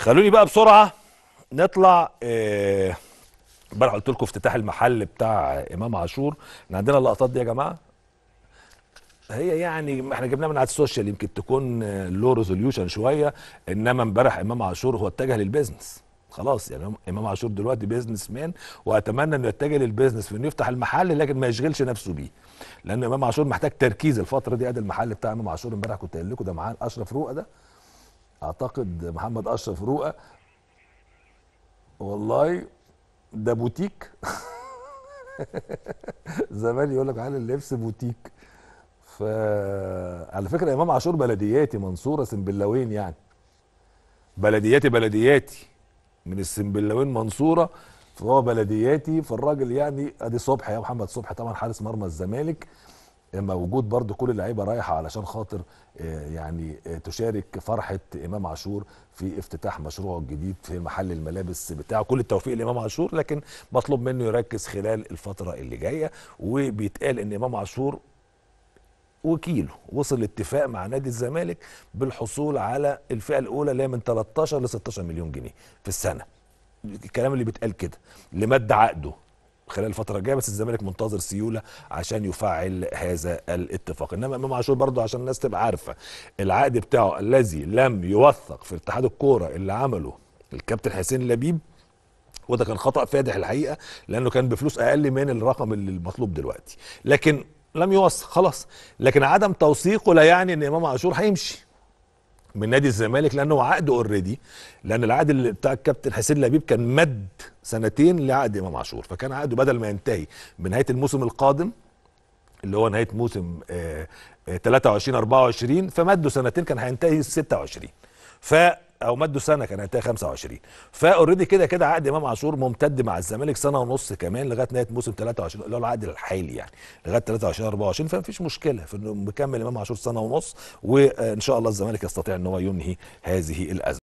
خلوني بقى بسرعه نطلع آه، امبارح قلت لكم افتتاح المحل بتاع امام عاشور احنا عندنا اللقطات دي يا جماعه هي يعني احنا جبناها من على السوشيال يمكن تكون لو آه، ريزوليوشن شويه انما امبارح امام عاشور هو اتجه للبيزنس خلاص يعني امام عاشور دلوقتي بيزنس مان واتمنى انه يتجه للبيزنس في انه يفتح المحل لكن ما يشغلش نفسه بيه لان امام عاشور محتاج تركيز الفتره دي ادي المحل بتاع امام عاشور امبارح كنت قايل لكم ده معاه اشرف روقه ده اعتقد محمد اشرف رؤى والله ده بوتيك زمان يقول لك على اللبس بوتيك فعلى فكره امام عاشور بلدياتي منصوره سنبلاوين يعني بلدياتي بلدياتي من السنبلاوين منصوره فهو بلدياتي فالراجل يعني ادي صبحي يا محمد صبحي طبعا حارس مرمى الزمالك اما وجود برضو كل اللعيبه رايحه علشان خاطر آه، يعني آه، تشارك فرحه امام عاشور في افتتاح مشروعه الجديد في محل الملابس بتاعه كل التوفيق لامام عاشور لكن مطلوب منه يركز خلال الفتره اللي جايه وبيتقال ان امام عاشور وكيله وصل لاتفاق مع نادي الزمالك بالحصول على الفئه الاولى اللي هي من 13 ل 16 مليون جنيه في السنه الكلام اللي بيتقال كده لمد عقده خلال الفتره الجايه بس الزمالك منتظر سيوله عشان يفعل هذا الاتفاق انما امام عاشور برضه عشان الناس تبقى عارفه العقد بتاعه الذي لم يوثق في اتحاد الكوره اللي عمله الكابتن حسين لبيب وده كان خطا فادح الحقيقه لانه كان بفلوس اقل من الرقم اللي المطلوب دلوقتي لكن لم يوثق خلاص لكن عدم توثيقه لا يعني ان امام عاشور هيمشي من نادي الزمالك لانه عقده اوريدي لان العقد اللي بتاع الكابتن حسين لبيب كان مد سنتين لعقد امام عاشور فكان عقده بدل ما ينتهي بنهايه الموسم القادم اللي هو نهايه موسم آآ آآ 23 24 فمده سنتين كان هينتهي 26 ف او مدوا سنه كان هينتهي 25 فاوريدي كده كده عقد امام عاشور ممتد مع الزمالك سنه ونص كمان لغايه نهايه موسم 23 اللي هو العقد الحالي يعني لغايه 23 24 فمفيش مشكله في انه مكمل امام عاشور سنه ونص وان شاء الله الزمالك يستطيع ان هو ينهي هذه الازمه